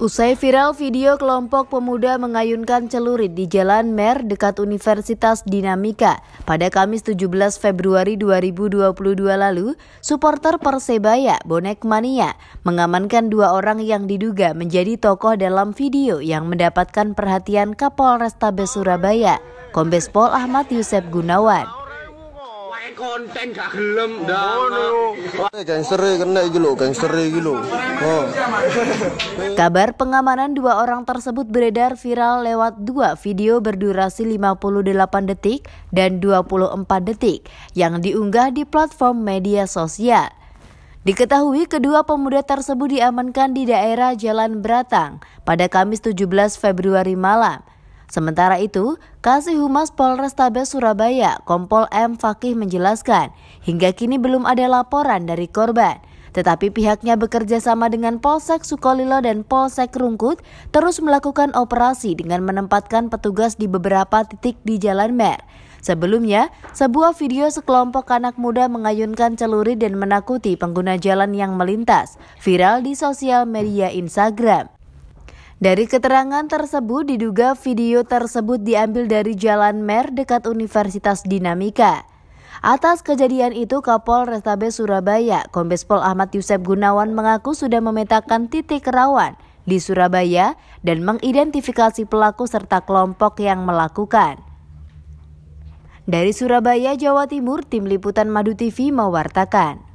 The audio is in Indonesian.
Usai viral video kelompok pemuda mengayunkan celurit di Jalan Mer dekat Universitas Dinamika pada Kamis 17 Februari 2022 lalu, supporter Persebaya Bonek Mania mengamankan dua orang yang diduga menjadi tokoh dalam video yang mendapatkan perhatian Kapolrestabes Surabaya, Kombes Pol Ahmad Yusef Gunawan gangster kena gitu gangster gitu. Kabar pengamanan dua orang tersebut beredar viral lewat dua video berdurasi 58 detik dan 24 detik yang diunggah di platform media sosial. Diketahui kedua pemuda tersebut diamankan di daerah Jalan Beratang pada Kamis 17 Februari malam. Sementara itu, Kasih Humas Polrestabes Surabaya, Kompol M. Fakih menjelaskan, hingga kini belum ada laporan dari korban. Tetapi pihaknya bekerja sama dengan Polsek Sukolilo dan Polsek Rungkut terus melakukan operasi dengan menempatkan petugas di beberapa titik di Jalan Mer. Sebelumnya, sebuah video sekelompok anak muda mengayunkan celuri dan menakuti pengguna jalan yang melintas, viral di sosial media Instagram. Dari keterangan tersebut diduga video tersebut diambil dari Jalan Mer dekat Universitas Dinamika. Atas kejadian itu Kapol Restabes Surabaya, Kombespol Ahmad Yusef Gunawan mengaku sudah memetakan titik rawan di Surabaya dan mengidentifikasi pelaku serta kelompok yang melakukan. Dari Surabaya, Jawa Timur, Tim Liputan Madu TV mewartakan.